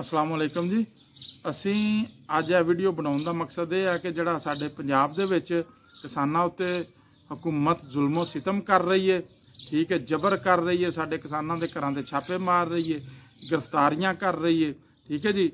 ਅਸਲਾਮ ਅਲੈਕਮ ਜੀ ਅਸੀਂ ਅੱਜ ਇਹ ਵੀਡੀਓ ਬਣਾਉਣ ਦਾ ਮਕਸਦ ਇਹ ਆ ਕਿ ਜਿਹੜਾ ਸਾਡੇ ਪੰਜਾਬ ਦੇ ਵਿੱਚ ਕਿਸਾਨਾਂ ਉੱਤੇ ਹਕੂਮਤ ਜ਼ੁਲਮੋ ਸਿਤਮ ਕਰ ਰਹੀ ਹੈ ਠੀਕ ਹੈ ਜ਼ਬਰ ਕਰ ਰਹੀ ਹੈ ਸਾਡੇ ਕਿਸਾਨਾਂ ਦੇ ਘਰਾਂ ਦੇ ਛਾਪੇ ਮਾਰ ਰਹੀ ਹੈ ਗ੍ਰਿਫਤਾਰੀਆਂ ਕਰ ਰਹੀ ਹੈ ਠੀਕ ਹੈ ਜੀ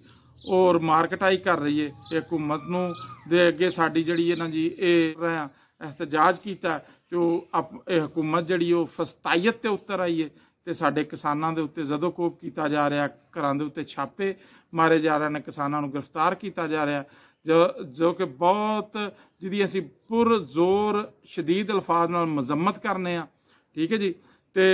ਔਰ ਮਾਰਕਟਾਈ ਕਰ ਰਹੀ ਹੈ ਇਹ ਹਕੂਮਤ ਨੂੰ ਦੇ ਅੱਗੇ ਸਾਡੀ ਜਿਹੜੀ ਇਹਨਾਂ ਜੀ ਇਹ ਰਿਹਾ ਇhtਜਾਜ ਕੀਤਾ ਜੋ ਇਹ ਹਕੂਮਤ ਜਿਹੜੀ ਉਹ ਫਸਤਾਇਤ ਤੇ ਉਤਰ ਆਈ ਹੈ ਤੇ ਸਾਡੇ ਕਿਸਾਨਾਂ ਦੇ ਉੱਤੇ ਜਦੋਂ ਕੋਪ ਕੀਤਾ ਜਾ ਰਿਹਾ ਘਰਾਂ ਦੇ ਉੱਤੇ ਛਾਪੇ ਮਾਰੇ ਜਾ ਰਹੇ ਨੇ ਕਿਸਾਨਾਂ ਨੂੰ ਗ੍ਰਿਫਤਾਰ ਕੀਤਾ ਜਾ ਰਿਹਾ ਜੋ ਜੋ ਕਿ ਬਹੁਤ ਜਿਹਦੀ ਅਸੀਂ ਪੁਰ ਜ਼ੋਰ شدید ਅਲਫਾਜ਼ ਨਾਲ ਮਜ਼ਮਤ ਕਰਨੇ ਆ ਠੀਕ ਹੈ ਜੀ ਤੇ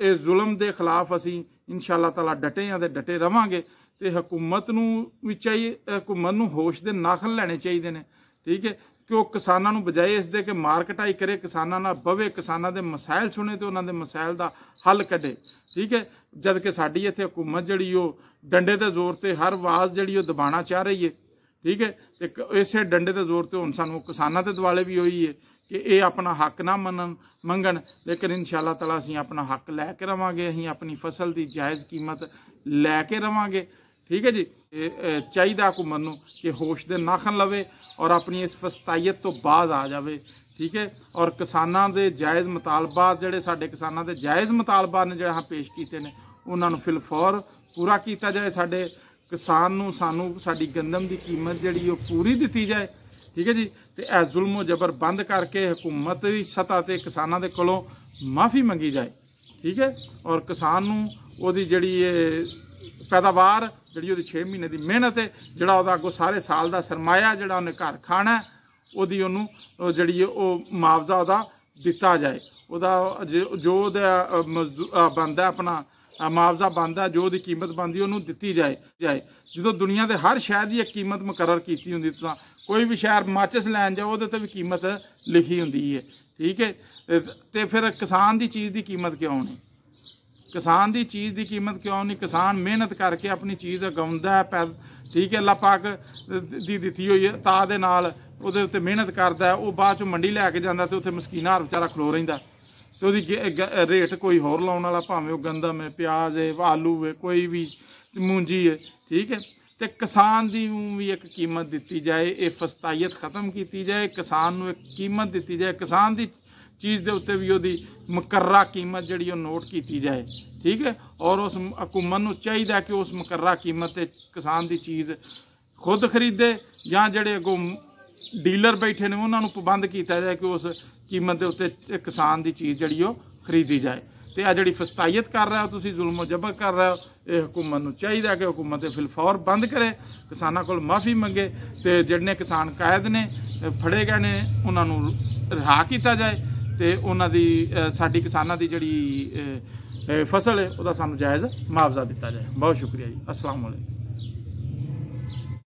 ਇਹ ਜ਼ੁਲਮ ਦੇ ਖਿਲਾਫ ਅਸੀਂ ਇਨਸ਼ਾ ਅੱਲਾਹ ਤਾਲਾ ਡਟੇ ਆ ਤੇ ਡਟੇ ਰਵਾਂਗੇ ਤੇ ਹਕੂਮਤ ਨੂੰ ਵੀ ਚਾਹੀਏ ਹਕੂਮਤ ਨੂੰ ਹੋਸ਼ ਦੇ ਨਾਖਲ ਲੈਣੇ ਚਾਹੀਦੇ ਨੇ ਠੀਕ ਹੈ ਕਿ ਉਹ ਕਿਸਾਨਾਂ ਨੂੰ ਬਜਾਏ ਇਸ ਦੇ ਕਿ ਮਾਰਕਟਾਈ ਕਰੇ ਕਿਸਾਨਾਂ ਨਾਲ ਬਵੇ ਕਿਸਾਨਾਂ ਦੇ ਮਸਾਇਲ ਸੁਣੇ ਤੇ ਉਹਨਾਂ ਦੇ ਮਸਾਇਲ ਦਾ ਹੱਲ ਕੱਢੇ ਠੀਕ ਹੈ ਜਦ ਕਿ ਸਾਡੀ ਇੱਥੇ ਹਕੂਮਤ ਜਿਹੜੀ ਉਹ ਡੰਡੇ ਦੇ ਜ਼ੋਰ ਤੇ ਹਰ ਆਵਾਜ਼ ਜਿਹੜੀ ਉਹ ਦਬਾਣਾ ਚਾਹ ਰਹੀ ਹੈ ਠੀਕ ਹੈ ਤੇ ਇਸੇ ਡੰਡੇ ਦੇ ਜ਼ੋਰ ਤੇ ਹੁਣ ਸਾਨੂੰ ਕਿਸਾਨਾਂ ਦੇ ਦਿਵਾਲੇ ਵੀ ਹੋਈ ਹੈ ਕਿ ਇਹ ਆਪਣਾ ਹੱਕ ਨਾ ਮੰਨਣ ਮੰਗਣ ਲੇਕਿਨ ਇਨਸ਼ਾਅੱਲਾ ਤਾਲਾ ਅਸੀਂ ਆਪਣਾ ਹੱਕ ਲੈ ਕੇ ਰਵਾਂਗੇ ਅਸੀਂ ਆਪਣੀ ਫਸਲ ਦੀ ਜਾਇਜ਼ ਕੀਮਤ ਲੈ ਕੇ ਰਵਾਂਗੇ ਠੀਕ ਹੈ ਜੀ ਚਾਹੀਦਾ ਹਕੂਮਤ ਨੂੰ ਕਿ ਹੋਸ਼ ਦੇ ਨਾਖਨ ਲਵੇ ਔਰ ਆਪਣੀ ਇਸ ਫਸਤਾਇਤ ਤੋਂ ਬਾਅਦ ਆ ਜਾਵੇ ਠੀਕ ਹੈ ਔਰ ਕਿਸਾਨਾਂ ਦੇ ਜਾਇਜ਼ ਮਤਾਲਬਾ ਜਿਹੜੇ ਸਾਡੇ ਕਿਸਾਨਾਂ ਦੇ ਜਾਇਜ਼ ਮਤਾਲਬਾ ਨੇ ਜਿਹੜਾ ਪੇਸ਼ ਕੀਤੇ ਨੇ ਉਹਨਾਂ ਨੂੰ ਫਿਲਫੌਰ ਪੂਰਾ ਕੀਤਾ ਜਾਏ ਸਾਡੇ ਕਿਸਾਨ ਨੂੰ ਸਾਨੂੰ ਸਾਡੀ ਗੰਦਮ ਦੀ ਕੀਮਤ ਜਿਹੜੀ ਉਹ ਪੂਰੀ ਦਿੱਤੀ ਜਾਏ ਠੀਕ ਹੈ ਜੀ ਤੇ ਇਹ ਉਹ ਜ਼ਬਰ ਬੰਦ ਕਰਕੇ ਹਕੂਮਤ ਦੀ ਸਤਾ ਤੇ ਕਿਸਾਨਾਂ ਦੇ ਕੋਲੋਂ ਮਾਫੀ ਮੰਗੀ ਜਾਏ ਠੀਕ ਹੈ ਔਰ ਕਿਸਾਨ ਨੂੰ ਉਹਦੀ ਜਿਹੜੀ ਇਹ ਪੈਦਾਵਾਰ ਜਿਹੜੀ ਉਹਦੀ 6 ਮਹੀਨੇ ਦੀ ਮਿਹਨਤ ਹੈ ਜਿਹੜਾ ਉਹਦਾ ਅੱਗੋਂ ਸਾਰੇ ਸਾਲ ਦਾ ਸਰਮਾਇਆ ਜਿਹੜਾ ਉਹਨੇ ਘਰ ਖਾਣਾ ਉਹਦੀ ਉਹਨੂੰ ਜਿਹੜੀ ਉਹ ਮੁਆਵਜ਼ਾ ਉਹਦਾ ਦਿੱਤਾ ਜਾਏ ਉਹਦਾ ਜੋ ਉਹਦਾ ਬੰਦਾ ਆਪਣਾ ਮੁਆਵਜ਼ਾ ਬੰਦਾ ਜੋ ਉਹਦੀ ਕੀਮਤ ਬੰਦੀ ਉਹਨੂੰ ਦਿੱਤੀ ਜਾਏ ਜਾਏ ਜਦੋਂ ਦੁਨੀਆ ਦੇ ਹਰ ਸ਼ਹਿਰ ਦੀ ਇੱਕ ਕੀਮਤ ਮੁਕਰਰ ਕੀਤੀ ਹੁੰਦੀ ਤਾਂ ਕੋਈ ਵੀ ਸ਼ਹਿਰ ਮਾਚਸ ਲੈਣ ਜਾ ਉਹਦੇ ਤੇ ਵੀ ਕੀਮਤ ਲਿਖੀ ਹੁੰਦੀ ਹੈ ਠੀਕ ਹੈ ਤੇ ਫਿਰ ਕਿਸਾਨ ਦੀ ਚੀਜ਼ ਦੀ ਕੀਮਤ ਕਿਉਂ ਨਹੀਂ ਕਿਸਾਨ ਦੀ ਚੀਜ਼ ਦੀ ਕੀਮਤ ਕਿਉਂ ਨਹੀਂ ਕਿਸਾਨ ਮਿਹਨਤ ਕਰਕੇ ਆਪਣੀ ਚੀਜ਼ ਉਗਾਉਂਦਾ ਹੈ ਠੀਕ ਹੈ ਅੱਲਾ ਪਾਕ ਦੀ ਦਿੱਤੀ ਹੋਈ ਹੈ ਤਾਂ ਦੇ ਨਾਲ ਉਹਦੇ ਉੱਤੇ ਮਿਹਨਤ ਕਰਦਾ ਉਹ ਬਾਅਦ ਚ ਮੰਡੀ ਲੈ ਕੇ ਜਾਂਦਾ ਤੇ ਉੱਥੇ ਮਸਕੀਨਾ ਹਰ ਵਿਚਾਰਾ ਖਲੋ ਰਹਿੰਦਾ ਤੇ ਉਹਦੀ ਰੇਟ ਕੋਈ ਹੋਰ ਲਾਉਣ ਵਾਲਾ ਭਾਵੇਂ ਉਹ ਗੰਦਮ ਹੈ ਪਿਆਜ਼ ਹੈ ਆਲੂ ਹੈ ਕੋਈ ਵੀ ਮੂੰਜੀ ਹੈ ਠੀਕ ਹੈ ਤੇ ਕਿਸਾਨ ਦੀ ਨੂੰ ਵੀ ਇੱਕ ਕੀਮਤ ਦਿੱਤੀ ਜਾਏ ਇਹ ਫਸਤਾਇਤ ਖਤਮ ਕੀਤੀ ਜਾਏ ਕਿਸਾਨ ਨੂੰ ਇੱਕ ਕੀਮਤ ਦਿੱਤੀ ਜਾਏ ਕਿਸਾਨ ਦੀ ਚੀਜ਼ ਦੇ ਉੱਤੇ ਵੀ ਉਹਦੀ ਮੁਕਰਰਾ ਕੀਮਤ ਜਿਹੜੀ ਉਹ ਨੋਟ ਕੀਤੀ ਜਾਏ ਠੀਕ ਹੈ ਔਰ ਉਸ ਹਕੂਮਤ ਨੂੰ ਚਾਹੀਦਾ ਕਿ ਉਸ ਮੁਕਰਰਾ ਕੀਮਤ ਤੇ ਕਿਸਾਨ ਦੀ ਚੀਜ਼ ਖੁਦ ਖਰੀਦੇ ਜਾਂ ਜਿਹੜੇ ਅਗੋ ਡੀਲਰ ਬੈਠੇ ਨੇ ਉਹਨਾਂ ਨੂੰ ਪਾਬੰਦ ਕੀਤਾ ਜਾਏ ਕਿ ਉਸ ਕੀਮਤ ਦੇ ਉੱਤੇ ਕਿਸਾਨ ਦੀ ਚੀਜ਼ ਜਿਹੜੀ ਉਹ ਖਰੀਦੀ ਜਾਏ ਤੇ ਆ ਜਿਹੜੀ ਫਸਤਾਇਤ ਕਰ ਰਹੇ ਹੋ ਤੁਸੀਂ ਜ਼ੁਲਮ ਜਬਰ ਕਰ ਰਹੇ ਹੋ ਇਹ ਹਕੂਮਤ ਨੂੰ ਚਾਹੀਦਾ ਕਿ ਹਕੂਮਤ ਇਹ ਫਿਲਫੌਰ ਬੰਦ ਕਰੇ ਕਿਸਾਨਾਂ ਕੋਲ ਮਾਫੀ ਮੰਗੇ ਤੇ ਜਿਹੜੇ ਕਿਸਾਨ ਕਾਇਦ ਨੇ ਫੜੇ ਗਏ ਨੇ ਉਹਨਾਂ ਨੂੰ ਰਿਹਾ ਕੀਤਾ ਜਾਏ ਤੇ ਉਹਨਾਂ ਦੀ ਸਾਡੀ ਕਿਸਾਨਾਂ ਦੀ ਜਿਹੜੀ ਫਸਲ ਹੈ ਉਹਦਾ ਸਾਨੂੰ ਜਾਇਜ਼ ਮੁਆਵਜ਼ਾ ਦਿੱਤਾ ਜਾਏ ਬਹੁਤ ਸ਼ੁਕਰੀਆ ਜੀ ਅਸਲਾਮ